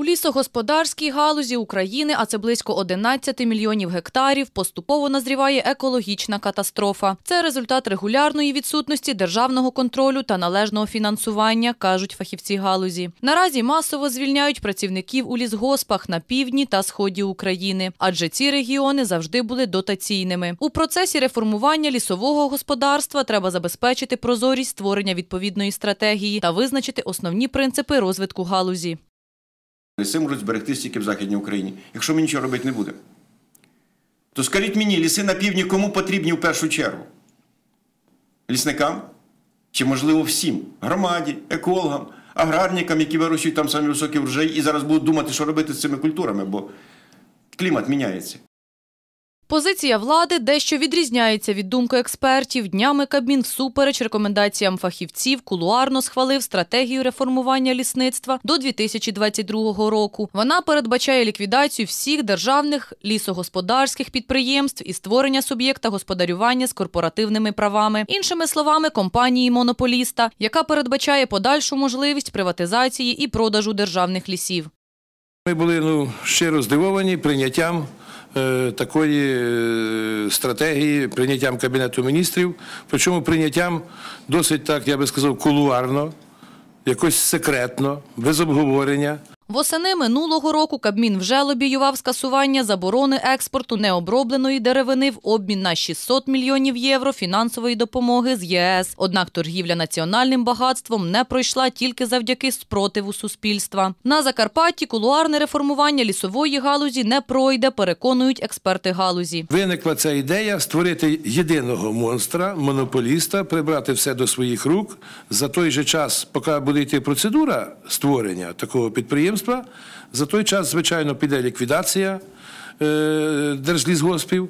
У лісогосподарській галузі України, а це близько 11 мільйонів гектарів, поступово назріває екологічна катастрофа. Це результат регулярної відсутності державного контролю та належного фінансування, кажуть фахівці галузі. Наразі масово звільняють працівників у лісгоспах на півдні та сході України, адже ці регіони завжди були дотаційними. У процесі реформування лісового господарства треба забезпечити прозорість створення відповідної стратегії та визначити основні принципи розвитку галузі. Ліси можуть зберегтися тільки в Західній Україні, якщо ми нічого робити не будемо. То скажіть мені, ліси на півдні кому потрібні в першу чергу? Лісникам? Чи, можливо, всім? Громаді, екологам, аграрникам, які вирощують там самі високі врожаї і зараз будуть думати, що робити з цими культурами, бо клімат міняється. Позиція влади дещо відрізняється від думки експертів. Днями Кабмін всупереч рекомендаціям фахівців кулуарно схвалив стратегію реформування лісництва до 2022 року. Вона передбачає ліквідацію всіх державних лісогосподарських підприємств і створення суб'єкта господарювання з корпоративними правами, іншими словами, компанії монополіста, яка передбачає подальшу можливість приватизації і продажу державних лісів. Ми були ну щиро здивовані прийняттям. Е, такої е, стратегії прийняттям Кабінету міністрів, причому прийняттям досить так, я би сказав, кулуарно, якось секретно, без обговорення. Восени минулого року Кабмін вже лобіював скасування заборони експорту необробленої деревини в обмін на 600 мільйонів євро фінансової допомоги з ЄС. Однак торгівля національним багатством не пройшла тільки завдяки спротиву суспільства. На Закарпатті кулуарне реформування лісової галузі не пройде, переконують експерти галузі. Виникла ця ідея створити єдиного монстра, монополіста, прибрати все до своїх рук. За той же час, поки буде йти процедура створення такого підприємства підприємства. За той час, звичайно, піде ліквідація е, держлізгоспів.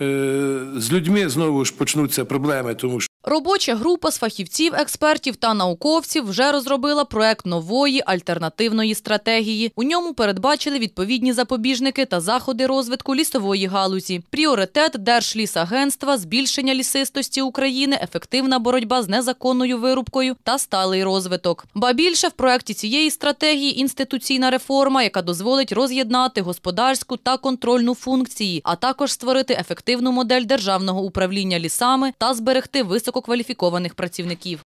Е, з людьми знову ж почнуться проблеми, тому що. Робоча група з фахівців, експертів та науковців вже розробила проект нової альтернативної стратегії. У ньому передбачили відповідні запобіжники та заходи розвитку лісової галузі, пріоритет Держлісагентства, збільшення лісистості України, ефективна боротьба з незаконною вирубкою та сталий розвиток. Ба більше в проекті цієї стратегії інституційна реформа, яка дозволить роз'єднати господарську та контрольну функції, а також створити ефективну модель державного управління лісами та зберегти високо висококваліфікованих працівників.